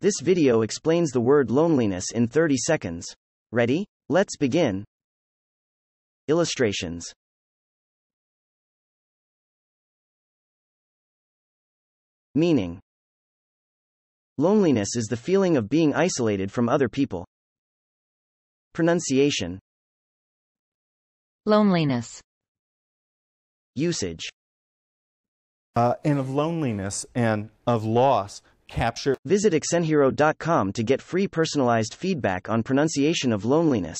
This video explains the word loneliness in 30 seconds. Ready? Let's begin. Illustrations Meaning Loneliness is the feeling of being isolated from other people. Pronunciation Loneliness Usage uh, and of loneliness and of loss capture. Visit accenthero.com to get free personalized feedback on pronunciation of loneliness.